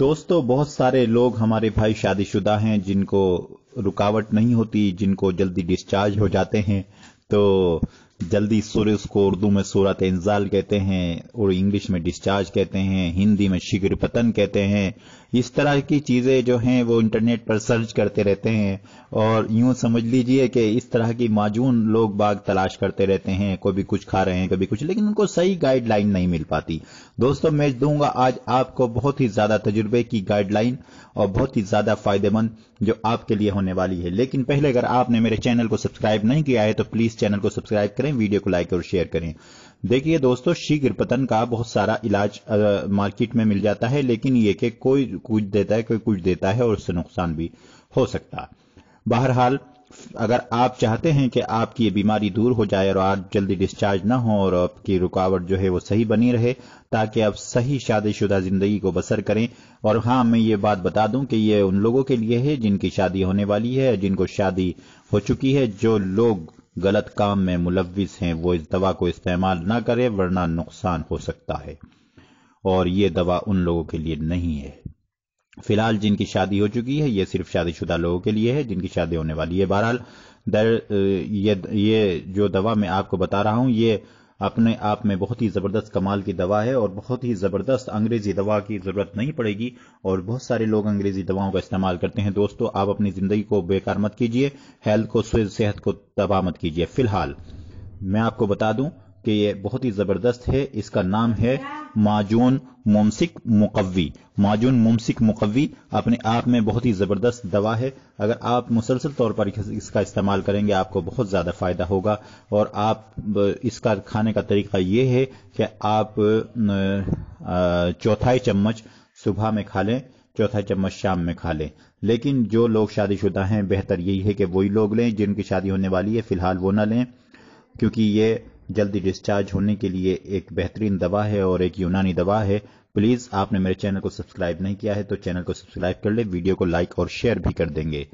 दोस्तों बहुत सारे लोग हमारे भाई शादीशुदा हैं जिनको रुकावट नहीं होती जिनको जल्दी डिस्चार्ज हो जाते हैं तो जल्दी सुरस को उर्दू में सूरत इंजाल कहते हैं और इंग्लिश में डिस्चार्ज कहते हैं हिंदी में शीघ्र पतन कहते हैं इस तरह की चीज़ें जो हैं वो इंटरनेट पर सर्च करते रहते हैं और यूं समझ लीजिए कि इस तरह की माजून लोग बाग तलाश करते रहते हैं कभी कुछ खा रहे हैं कभी कुछ लेकिन उनको सही गाइडलाइन नहीं मिल पाती दोस्तों मैं दूंगा आज आपको बहुत ही ज़्यादा तजुर्बे की गाइडलाइन और बहुत ही ज़्यादा फायदेमंद जो आपके लिए होने वाली है लेकिन पहले अगर आपने मेरे चैनल को सब्सक्राइब नहीं किया है तो प्लीज़ चैनल को सब्सक्राइब करें करें वीडियो को लाइक और शेयर करें देखिए दोस्तों शीघ्र पतन का बहुत सारा इलाज आ, मार्केट में मिल जाता है लेकिन ये कि कोई कुछ देता है कोई कुछ देता है और उससे नुकसान भी हो सकता है बहरहाल अगर आप चाहते हैं कि आपकी ये बीमारी दूर हो जाए और आप जल्दी डिस्चार्ज ना हो और आपकी रुकावट जो है वो सही बनी रहे ताकि आप सही शादीशुदा जिंदगी को बसर करें और हाँ मैं ये बात बता दूं कि ये उन लोगों के लिए है जिनकी शादी होने वाली है जिनको शादी हो चुकी है जो लोग गलत काम में मुलविस हैं वो इस दवा को इस्तेमाल ना करें वरना नुकसान हो सकता है और ये दवा उन लोगों के लिए नहीं है फिलहाल जिनकी शादी हो चुकी है ये सिर्फ शादीशुदा लोगों के लिए है जिनकी शादी होने वाली है बहरहाल ये ये जो दवा मैं आपको बता रहा हूं ये अपने आप में बहुत ही ज़बरदस्त कमाल की दवा है और बहुत ही ज़बरदस्त अंग्रेज़ी दवा की ज़रूरत नहीं पड़ेगी और बहुत सारे लोग अंग्रेज़ी दवाओं का इस्तेमाल करते हैं दोस्तों आप अपनी ज़िंदगी को बेकार मत कीजिए हेल्थ को सेहत को तबाह मत कीजिए फिलहाल मैं आपको बता दूं कि ये बहुत ही ज़बरदस्त है इसका नाम है माजून मुमसिक मुकवी माजून मुमसिक मुकवी अपने आप में बहुत ही ज़बरदस्त दवा है अगर आप मुसलसल तौर पर इसका इस्तेमाल करेंगे आपको बहुत ज़्यादा फ़ायदा होगा और आप इसका खाने का तरीका ये है कि आप चौथाई चम्मच सुबह में खा लें चौथा चम्मच शाम में खा लें लेकिन जो लोग शादीशुदा हैं बेहतर यही है कि वही लोग लें जिनकी शादी होने वाली है फिलहाल वो ना लें क्योंकि ये जल्दी डिस्चार्ज होने के लिए एक बेहतरीन दवा है और एक यूनानी दवा है प्लीज़ आपने मेरे चैनल को सब्सक्राइब नहीं किया है तो चैनल को सब्सक्राइब कर ले वीडियो को लाइक और शेयर भी कर देंगे